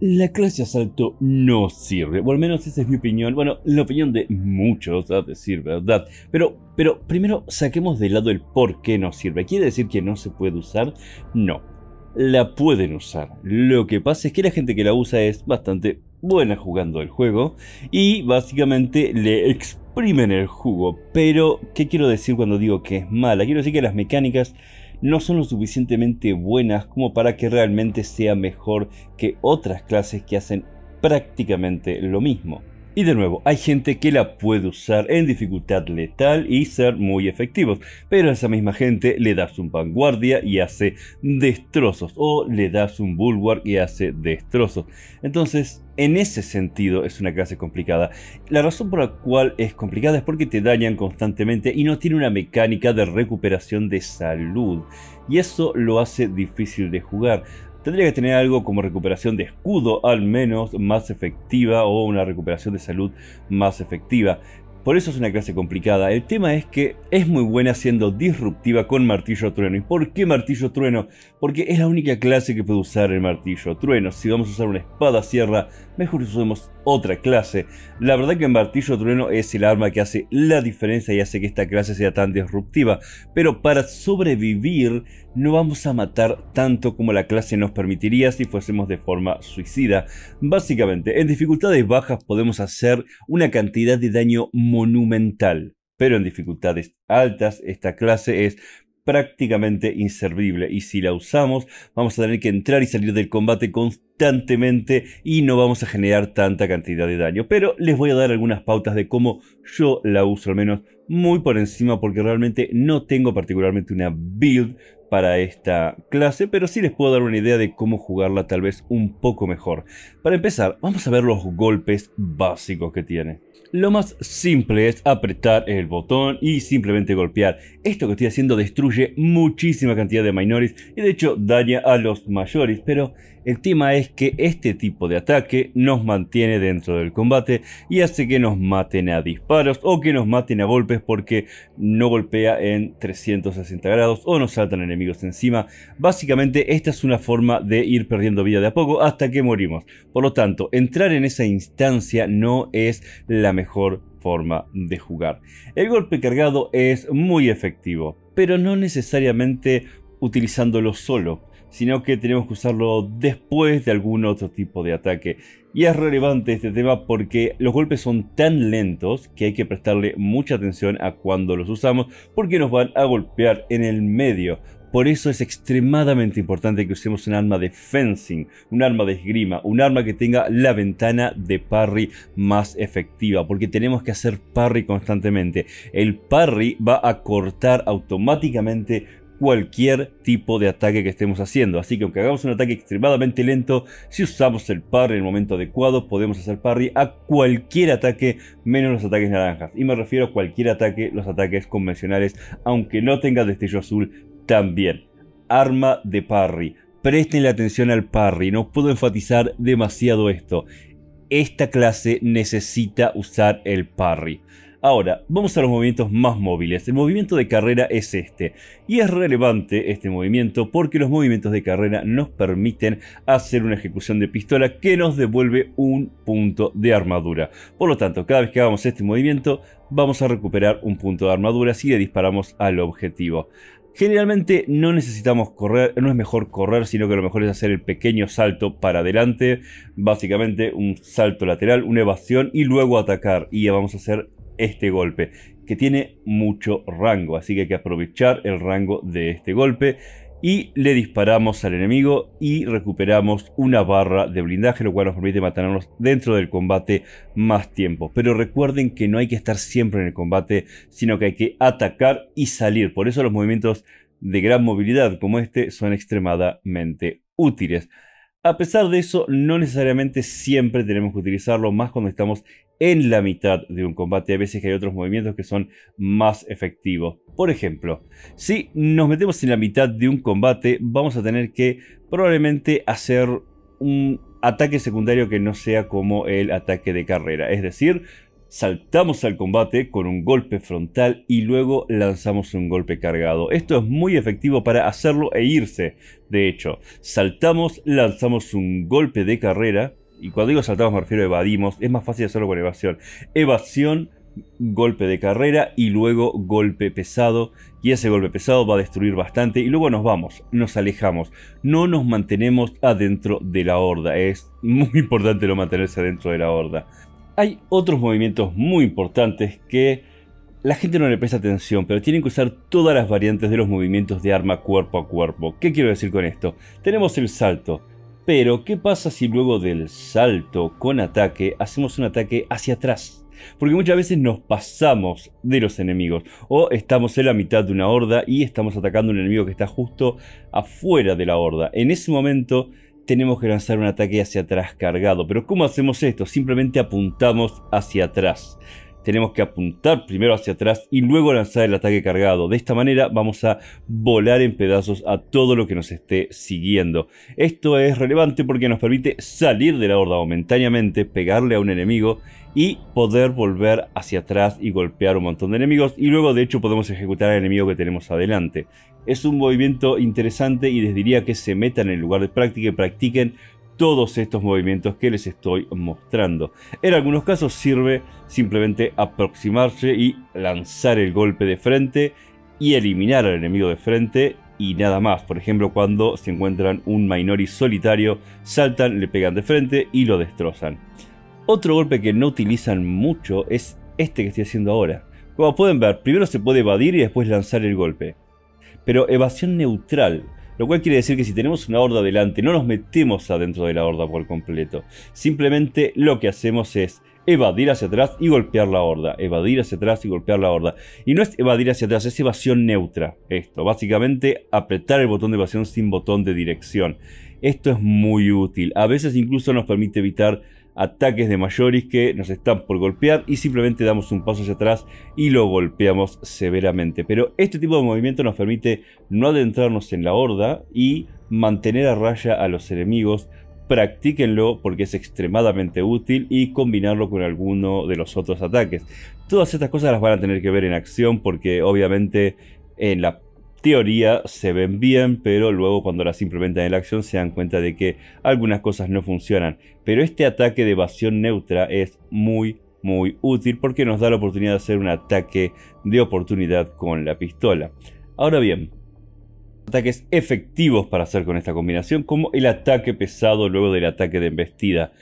la clase asalto no sirve, o al menos esa es mi opinión, bueno, la opinión de muchos, a decir verdad, pero, pero primero saquemos de lado el por qué no sirve. ¿Quiere decir que no se puede usar? No, la pueden usar. Lo que pasa es que la gente que la usa es bastante buena jugando el juego y básicamente le exprimen el jugo. Pero, ¿qué quiero decir cuando digo que es mala? Quiero decir que las mecánicas no son lo suficientemente buenas como para que realmente sea mejor que otras clases que hacen prácticamente lo mismo. Y de nuevo, hay gente que la puede usar en dificultad letal y ser muy efectivos, pero a esa misma gente le das un vanguardia y hace destrozos, o le das un bulwark y hace destrozos. Entonces, en ese sentido es una clase complicada. La razón por la cual es complicada es porque te dañan constantemente y no tiene una mecánica de recuperación de salud. Y eso lo hace difícil de jugar. Tendría que tener algo como recuperación de escudo al menos más efectiva o una recuperación de salud más efectiva. Por eso es una clase complicada. El tema es que es muy buena siendo disruptiva con martillo trueno. ¿Y por qué martillo trueno? Porque es la única clase que puede usar el martillo trueno. Si vamos a usar una espada sierra, mejor usemos otra clase. La verdad que en martillo trueno es el arma que hace la diferencia y hace que esta clase sea tan disruptiva, pero para sobrevivir no vamos a matar tanto como la clase nos permitiría si fuésemos de forma suicida. Básicamente, en dificultades bajas podemos hacer una cantidad de daño monumental, pero en dificultades altas esta clase es prácticamente inservible. Y si la usamos, vamos a tener que entrar y salir del combate constantemente y no vamos a generar tanta cantidad de daño. Pero les voy a dar algunas pautas de cómo yo la uso, al menos muy por encima, porque realmente no tengo particularmente una build para esta clase, pero sí les puedo dar una idea de cómo jugarla tal vez un poco mejor. Para empezar, vamos a ver los golpes básicos que tiene. Lo más simple es apretar el botón y simplemente golpear. Esto que estoy haciendo destruye muchísima cantidad de minoris y de hecho daña a los mayores, pero el tema es que este tipo de ataque nos mantiene dentro del combate y hace que nos maten a disparos o que nos maten a golpes porque no golpea en 360 grados o nos saltan enemigos encima. Básicamente esta es una forma de ir perdiendo vida de a poco hasta que morimos. Por lo tanto, entrar en esa instancia no es la mejor forma de jugar. El golpe cargado es muy efectivo, pero no necesariamente utilizándolo solo sino que tenemos que usarlo después de algún otro tipo de ataque. Y es relevante este tema porque los golpes son tan lentos que hay que prestarle mucha atención a cuando los usamos porque nos van a golpear en el medio. Por eso es extremadamente importante que usemos un arma de fencing, un arma de esgrima, un arma que tenga la ventana de parry más efectiva, porque tenemos que hacer parry constantemente. El parry va a cortar automáticamente cualquier tipo de ataque que estemos haciendo. Así que aunque hagamos un ataque extremadamente lento, si usamos el parry en el momento adecuado, podemos hacer parry a cualquier ataque menos los ataques naranjas. Y me refiero a cualquier ataque, los ataques convencionales, aunque no tenga destello azul también. Arma de parry. Presten la atención al parry, no puedo enfatizar demasiado esto. Esta clase necesita usar el parry. Ahora, vamos a los movimientos más móviles. El movimiento de carrera es este. Y es relevante este movimiento porque los movimientos de carrera nos permiten hacer una ejecución de pistola que nos devuelve un punto de armadura. Por lo tanto, cada vez que hagamos este movimiento, vamos a recuperar un punto de armadura si le disparamos al objetivo. Generalmente no necesitamos correr, no es mejor correr, sino que lo mejor es hacer el pequeño salto para adelante, básicamente un salto lateral, una evasión y luego atacar. Y ya vamos a hacer este golpe, que tiene mucho rango, así que hay que aprovechar el rango de este golpe. Y le disparamos al enemigo y recuperamos una barra de blindaje, lo cual nos permite matarnos dentro del combate más tiempo. Pero recuerden que no hay que estar siempre en el combate, sino que hay que atacar y salir. Por eso los movimientos de gran movilidad como este son extremadamente útiles. A pesar de eso, no necesariamente siempre tenemos que utilizarlo, más cuando estamos en la mitad de un combate. A veces que hay otros movimientos que son más efectivos. Por ejemplo, si nos metemos en la mitad de un combate, vamos a tener que probablemente hacer un ataque secundario que no sea como el ataque de carrera. Es decir, saltamos al combate con un golpe frontal y luego lanzamos un golpe cargado. Esto es muy efectivo para hacerlo e irse. De hecho, saltamos, lanzamos un golpe de carrera y cuando digo saltamos me refiero a evadimos, es más fácil hacerlo con evasión. Evasión, golpe de carrera y luego golpe pesado. Y ese golpe pesado va a destruir bastante y luego nos vamos, nos alejamos. No nos mantenemos adentro de la horda. Es muy importante no mantenerse adentro de la horda. Hay otros movimientos muy importantes que la gente no le presta atención, pero tienen que usar todas las variantes de los movimientos de arma cuerpo a cuerpo. ¿Qué quiero decir con esto? Tenemos el salto, pero, ¿qué pasa si luego del salto con ataque hacemos un ataque hacia atrás? Porque muchas veces nos pasamos de los enemigos. O estamos en la mitad de una horda y estamos atacando un enemigo que está justo afuera de la horda. En ese momento tenemos que lanzar un ataque hacia atrás cargado. Pero ¿cómo hacemos esto? Simplemente apuntamos hacia atrás tenemos que apuntar primero hacia atrás y luego lanzar el ataque cargado. De esta manera vamos a volar en pedazos a todo lo que nos esté siguiendo. Esto es relevante porque nos permite salir de la horda momentáneamente, pegarle a un enemigo y poder volver hacia atrás y golpear un montón de enemigos y luego de hecho podemos ejecutar al enemigo que tenemos adelante. Es un movimiento interesante y les diría que se metan en el lugar de práctica y practiquen todos estos movimientos que les estoy mostrando. En algunos casos sirve simplemente aproximarse y lanzar el golpe de frente y eliminar al enemigo de frente y nada más. Por ejemplo, cuando se encuentran un Minori solitario, saltan, le pegan de frente y lo destrozan. Otro golpe que no utilizan mucho es este que estoy haciendo ahora. Como pueden ver, primero se puede evadir y después lanzar el golpe. Pero evasión neutral lo cual quiere decir que si tenemos una horda delante, no nos metemos adentro de la horda por completo. Simplemente lo que hacemos es evadir hacia atrás y golpear la horda. Evadir hacia atrás y golpear la horda. Y no es evadir hacia atrás, es evasión neutra. Esto, básicamente apretar el botón de evasión sin botón de dirección. Esto es muy útil. A veces incluso nos permite evitar ataques de mayores que nos están por golpear y simplemente damos un paso hacia atrás y lo golpeamos severamente. Pero este tipo de movimiento nos permite no adentrarnos en la horda y mantener a raya a los enemigos. Practíquenlo porque es extremadamente útil y combinarlo con alguno de los otros ataques. Todas estas cosas las van a tener que ver en acción porque obviamente en la teoría se ven bien, pero luego cuando las implementan en la acción se dan cuenta de que algunas cosas no funcionan. Pero este ataque de evasión neutra es muy, muy útil porque nos da la oportunidad de hacer un ataque de oportunidad con la pistola. Ahora bien, ataques efectivos para hacer con esta combinación, como el ataque pesado luego del ataque de embestida.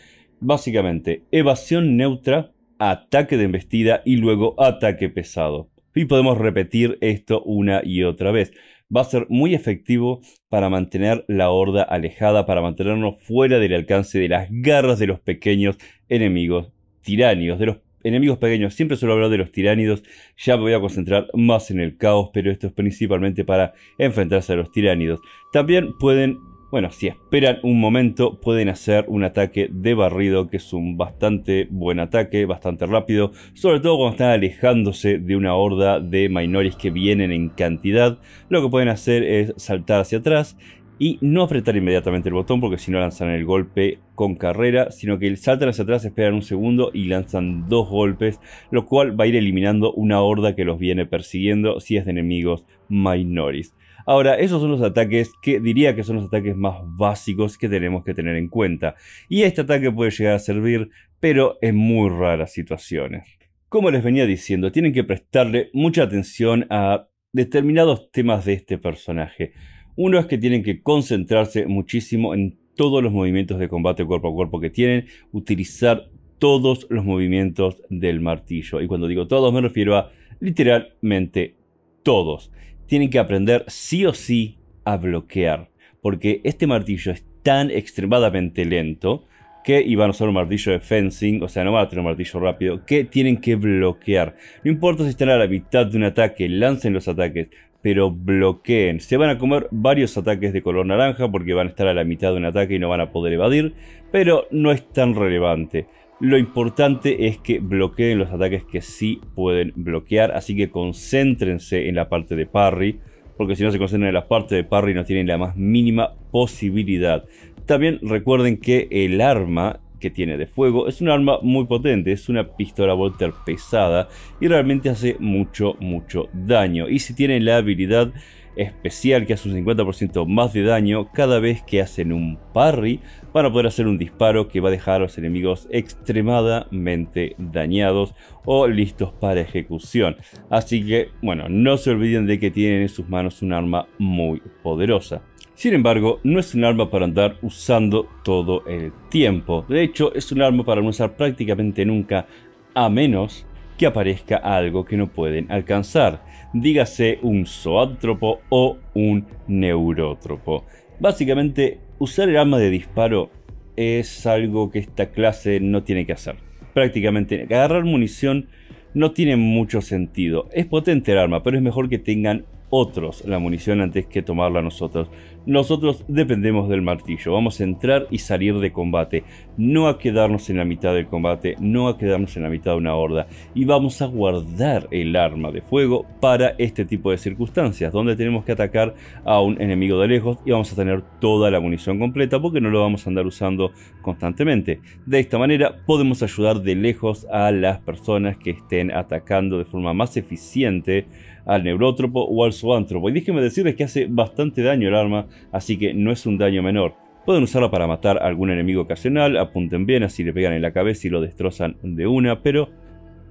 Básicamente, evasión neutra, ataque de embestida y luego ataque pesado y podemos repetir esto una y otra vez. Va a ser muy efectivo para mantener la horda alejada, para mantenernos fuera del alcance de las garras de los pequeños enemigos tiránidos, de los enemigos pequeños. Siempre suelo hablar de los tiránidos, ya me voy a concentrar más en el caos, pero esto es principalmente para enfrentarse a los tiránidos. También pueden bueno, si esperan un momento pueden hacer un ataque de barrido que es un bastante buen ataque, bastante rápido, sobre todo cuando están alejándose de una horda de minoris que vienen en cantidad. Lo que pueden hacer es saltar hacia atrás y no apretar inmediatamente el botón porque si no lanzan el golpe con carrera, sino que saltan hacia atrás, esperan un segundo y lanzan dos golpes, lo cual va a ir eliminando una horda que los viene persiguiendo si es de enemigos minoris. Ahora, esos son los ataques que diría que son los ataques más básicos que tenemos que tener en cuenta. Y este ataque puede llegar a servir, pero en muy raras situaciones. Como les venía diciendo, tienen que prestarle mucha atención a determinados temas de este personaje. Uno es que tienen que concentrarse muchísimo en todos los movimientos de combate cuerpo a cuerpo que tienen, utilizar todos los movimientos del martillo. Y cuando digo todos me refiero a literalmente todos tienen que aprender sí o sí a bloquear, porque este martillo es tan extremadamente lento que iban a usar un martillo de fencing, o sea, no van a tener un martillo rápido, que tienen que bloquear. No importa si están a la mitad de un ataque, lancen los ataques, pero bloqueen. Se van a comer varios ataques de color naranja porque van a estar a la mitad de un ataque y no van a poder evadir, pero no es tan relevante. Lo importante es que bloqueen los ataques que sí pueden bloquear, así que concéntrense en la parte de parry, porque si no se concentran en la parte de parry no tienen la más mínima posibilidad. También recuerden que el arma que tiene de fuego. Es un arma muy potente, es una pistola Volter pesada y realmente hace mucho, mucho daño. Y si tiene la habilidad especial que hace un 50% más de daño cada vez que hacen un parry, van a poder hacer un disparo que va a dejar a los enemigos extremadamente dañados o listos para ejecución. Así que, bueno, no se olviden de que tienen en sus manos un arma muy poderosa. Sin embargo, no es un arma para andar usando todo el tiempo. De hecho, es un arma para no usar prácticamente nunca, a menos que aparezca algo que no pueden alcanzar. Dígase un zoántropo o un neurótropo. Básicamente, usar el arma de disparo es algo que esta clase no tiene que hacer. Prácticamente, agarrar munición no tiene mucho sentido. Es potente el arma, pero es mejor que tengan otros la munición antes que tomarla nosotros. Nosotros dependemos del martillo, vamos a entrar y salir de combate, no a quedarnos en la mitad del combate, no a quedarnos en la mitad de una horda, y vamos a guardar el arma de fuego para este tipo de circunstancias, donde tenemos que atacar a un enemigo de lejos y vamos a tener toda la munición completa porque no lo vamos a andar usando constantemente. De esta manera podemos ayudar de lejos a las personas que estén atacando de forma más eficiente al neurótropo o al zoántropo. Y déjenme decirles que hace bastante daño el arma, así que no es un daño menor. Pueden usarla para matar algún enemigo ocasional, apunten bien, así le pegan en la cabeza y lo destrozan de una, pero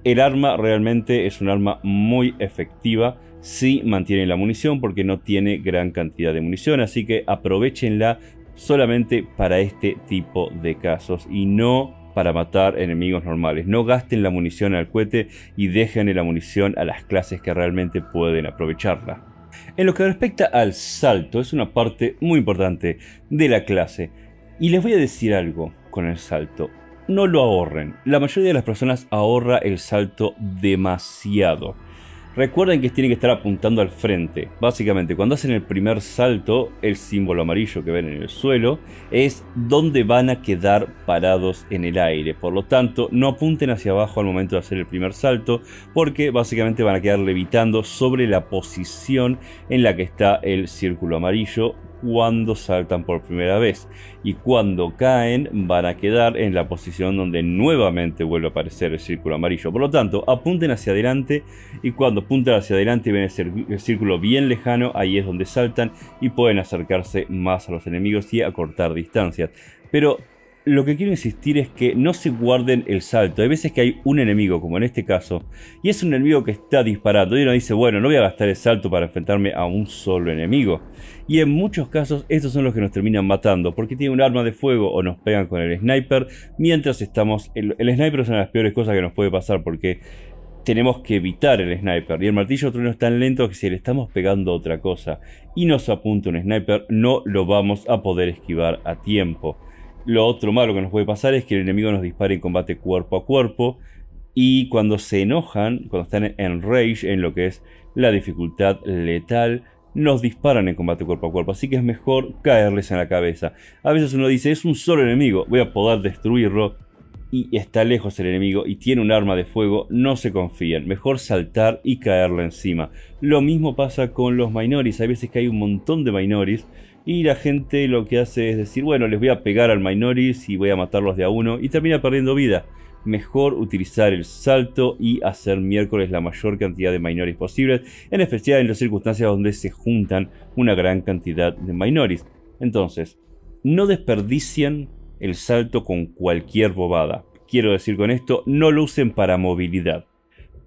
el arma realmente es un arma muy efectiva si mantienen la munición porque no tiene gran cantidad de munición, así que aprovechenla solamente para este tipo de casos y no para matar enemigos normales. No gasten la munición al cohete y dejen la munición a las clases que realmente pueden aprovecharla. En lo que respecta al salto, es una parte muy importante de la clase. Y les voy a decir algo con el salto. No lo ahorren. La mayoría de las personas ahorra el salto demasiado. Recuerden que tienen que estar apuntando al frente. Básicamente, cuando hacen el primer salto, el símbolo amarillo que ven en el suelo es donde van a quedar parados en el aire. Por lo tanto, no apunten hacia abajo al momento de hacer el primer salto, porque básicamente van a quedar levitando sobre la posición en la que está el círculo amarillo cuando saltan por primera vez y cuando caen van a quedar en la posición donde nuevamente vuelve a aparecer el círculo amarillo. Por lo tanto, apunten hacia adelante y cuando apuntan hacia adelante y ven el círculo bien lejano, ahí es donde saltan y pueden acercarse más a los enemigos y acortar distancias. Pero lo que quiero insistir es que no se guarden el salto. Hay veces que hay un enemigo, como en este caso, y es un enemigo que está disparando. Y uno dice, bueno, no voy a gastar el salto para enfrentarme a un solo enemigo. Y en muchos casos, estos son los que nos terminan matando, porque tienen un arma de fuego o nos pegan con el sniper. Mientras estamos. El, sniper es una de las peores cosas que nos puede pasar, porque tenemos que evitar el sniper. Y el martillo trueno es tan lento que si le estamos pegando otra cosa y nos apunta un sniper, no lo vamos a poder esquivar a tiempo. Lo otro malo que nos puede pasar es que el enemigo nos dispare en combate cuerpo a cuerpo. Y cuando se enojan, cuando están en rage, en lo que es la dificultad letal, nos disparan en combate cuerpo a cuerpo. Así que es mejor caerles en la cabeza. A veces uno dice, es un solo enemigo, voy a poder destruirlo. Y está lejos el enemigo y tiene un arma de fuego, no se confíen. Mejor saltar y caerle encima. Lo mismo pasa con los minoris. Hay veces que hay un montón de minoris y la gente lo que hace es decir, bueno, les voy a pegar al Minoris y voy a matarlos de a uno. Y termina perdiendo vida. Mejor utilizar el salto y hacer miércoles la mayor cantidad de Minoris posibles. En especial en las circunstancias donde se juntan una gran cantidad de Minoris. Entonces, no desperdicien el salto con cualquier bobada. Quiero decir con esto, no lo usen para movilidad.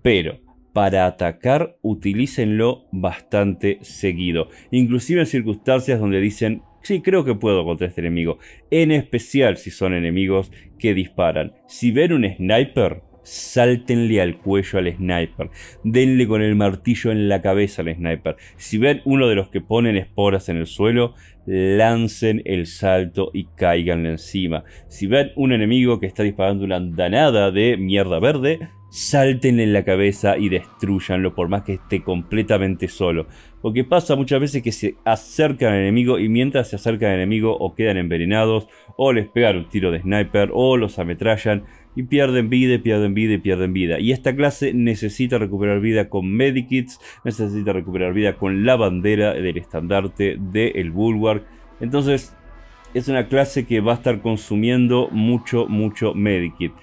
Pero para atacar, utilícenlo bastante seguido. Inclusive en circunstancias donde dicen, sí, creo que puedo contra este enemigo. En especial si son enemigos que disparan. Si ven un sniper, saltenle al cuello al sniper. Denle con el martillo en la cabeza al sniper. Si ven uno de los que ponen esporas en el suelo, lancen el salto y caiganle encima. Si ven un enemigo que está disparando una andanada de mierda verde, salten en la cabeza y destruyanlo por más que esté completamente solo. Porque pasa muchas veces que se acercan al enemigo y mientras se acercan al enemigo o quedan envenenados o les pegan un tiro de sniper o los ametrallan y pierden vida, y pierden vida y pierden vida. Y esta clase necesita recuperar vida con medikits, necesita recuperar vida con la bandera del estandarte del bulwark. Entonces es una clase que va a estar consumiendo mucho, mucho medikit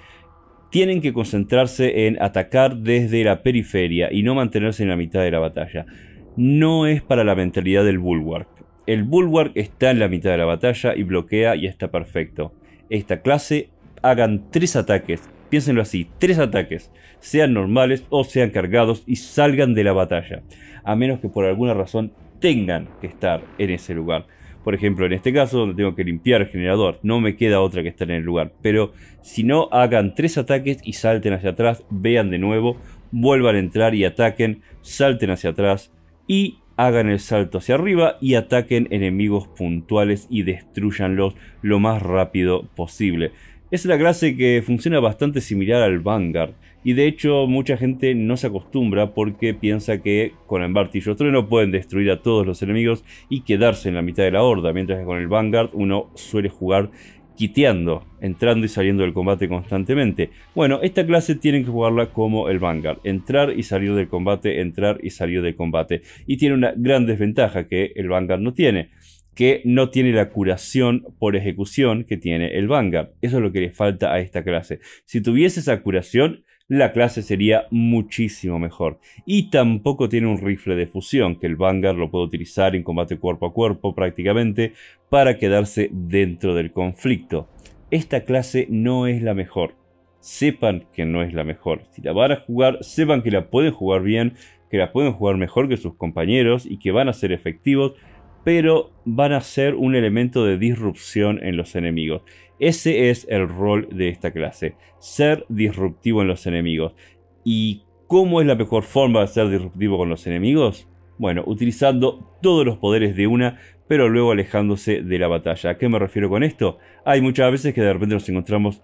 tienen que concentrarse en atacar desde la periferia y no mantenerse en la mitad de la batalla. No es para la mentalidad del Bulwark. El Bulwark está en la mitad de la batalla y bloquea y está perfecto. Esta clase hagan tres ataques, piénsenlo así, tres ataques, sean normales o sean cargados y salgan de la batalla, a menos que por alguna razón tengan que estar en ese lugar. Por ejemplo, en este caso donde tengo que limpiar el generador, no me queda otra que estar en el lugar. Pero si no, hagan tres ataques y salten hacia atrás, vean de nuevo, vuelvan a entrar y ataquen, salten hacia atrás y hagan el salto hacia arriba y ataquen enemigos puntuales y destruyanlos lo más rápido posible. Es una clase que funciona bastante similar al Vanguard, y de hecho mucha gente no se acostumbra porque piensa que con el martillo trueno pueden destruir a todos los enemigos y quedarse en la mitad de la horda, mientras que con el Vanguard uno suele jugar quiteando, entrando y saliendo del combate constantemente. Bueno, esta clase tienen que jugarla como el Vanguard, entrar y salir del combate, entrar y salir del combate. Y tiene una gran desventaja que el Vanguard no tiene que no tiene la curación por ejecución que tiene el Vanguard. Eso es lo que le falta a esta clase. Si tuviese esa curación, la clase sería muchísimo mejor. Y tampoco tiene un rifle de fusión, que el Vanguard lo puede utilizar en combate cuerpo a cuerpo prácticamente para quedarse dentro del conflicto. Esta clase no es la mejor. Sepan que no es la mejor. Si la van a jugar, sepan que la pueden jugar bien, que la pueden jugar mejor que sus compañeros y que van a ser efectivos, pero van a ser un elemento de disrupción en los enemigos. Ese es el rol de esta clase, ser disruptivo en los enemigos. ¿Y cómo es la mejor forma de ser disruptivo con los enemigos? Bueno, utilizando todos los poderes de una, pero luego alejándose de la batalla. ¿A qué me refiero con esto? Hay muchas veces que de repente nos encontramos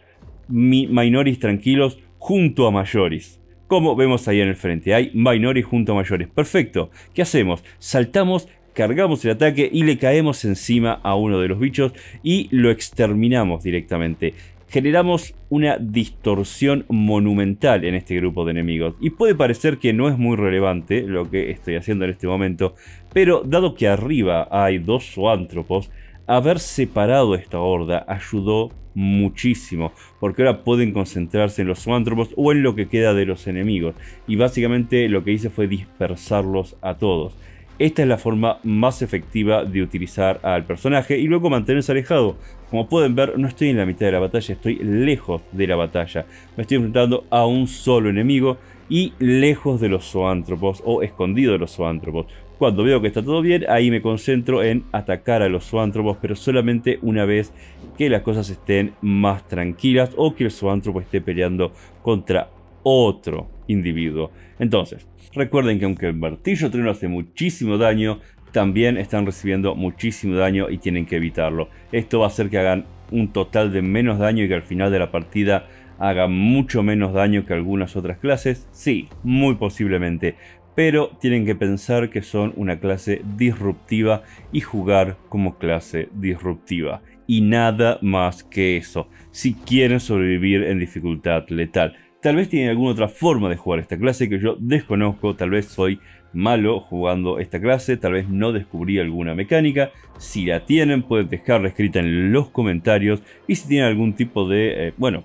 minoris tranquilos junto a mayores. Como vemos ahí en el frente, hay minoris junto a mayores. Perfecto. ¿Qué hacemos? Saltamos cargamos el ataque y le caemos encima a uno de los bichos y lo exterminamos directamente. Generamos una distorsión monumental en este grupo de enemigos y puede parecer que no es muy relevante lo que estoy haciendo en este momento, pero dado que arriba hay dos zoántropos, haber separado esta horda ayudó muchísimo, porque ahora pueden concentrarse en los zoántropos o en lo que queda de los enemigos, y básicamente lo que hice fue dispersarlos a todos. Esta es la forma más efectiva de utilizar al personaje y luego mantenerse alejado. Como pueden ver, no estoy en la mitad de la batalla, estoy lejos de la batalla. Me estoy enfrentando a un solo enemigo y lejos de los zoántropos o escondido de los zoántropos. Cuando veo que está todo bien, ahí me concentro en atacar a los zoántropos, pero solamente una vez que las cosas estén más tranquilas o que el zoántropo esté peleando contra otro individuo. Entonces, recuerden que aunque el martillo trino hace muchísimo daño, también están recibiendo muchísimo daño y tienen que evitarlo. Esto va a hacer que hagan un total de menos daño y que al final de la partida hagan mucho menos daño que algunas otras clases. Sí, muy posiblemente. Pero tienen que pensar que son una clase disruptiva y jugar como clase disruptiva. Y nada más que eso, si quieren sobrevivir en dificultad letal. Tal vez tienen alguna otra forma de jugar esta clase que yo desconozco, tal vez soy malo jugando esta clase, tal vez no descubrí alguna mecánica. Si la tienen pueden dejarla escrita en los comentarios y si tienen algún tipo de, eh, bueno,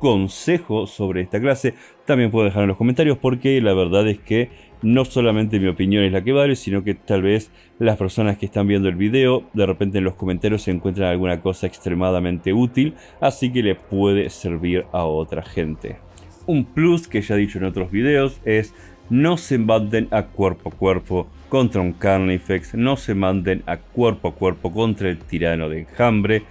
consejo sobre esta clase también pueden dejarlo en los comentarios porque la verdad es que no solamente mi opinión es la que vale, sino que tal vez las personas que están viendo el video de repente en los comentarios se encuentran alguna cosa extremadamente útil, así que le puede servir a otra gente. Un plus que ya he dicho en otros videos es no se manden a cuerpo a cuerpo contra un Carnifex, no se manden a cuerpo a cuerpo contra el tirano de enjambre,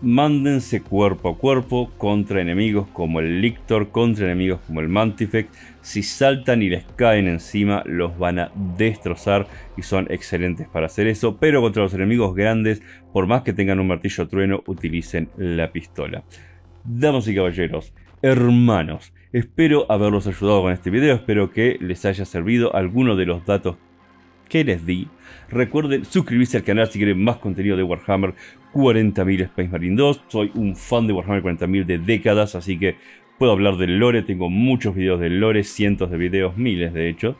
mándense cuerpo a cuerpo contra enemigos como el Lictor, contra enemigos como el Mantifex. Si saltan y les caen encima, los van a destrozar y son excelentes para hacer eso. Pero contra los enemigos grandes, por más que tengan un martillo trueno, utilicen la pistola. Damas y caballeros, hermanos, Espero haberlos ayudado con este video, espero que les haya servido alguno de los datos que les di. Recuerden suscribirse al canal si quieren más contenido de Warhammer 40.000 Space Marine 2. Soy un fan de Warhammer 40.000 de décadas, así que puedo hablar del lore. Tengo muchos videos del lore, cientos de videos, miles de hecho.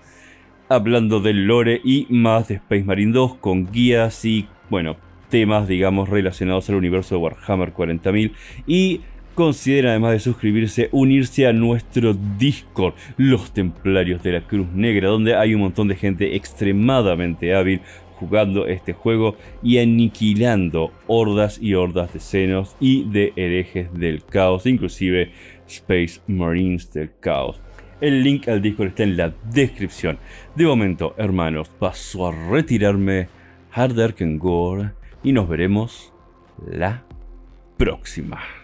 Hablando del lore y más de Space Marine 2 con guías y, bueno, temas, digamos, relacionados al universo de Warhammer 40.000. Y Considera además de suscribirse, unirse a nuestro Discord, los Templarios de la Cruz Negra, donde hay un montón de gente extremadamente hábil jugando este juego y aniquilando hordas y hordas de senos y de herejes del caos, inclusive Space Marines del caos. El link al Discord está en la descripción. De momento, hermanos, paso a retirarme. Harder Gore. Y nos veremos la próxima.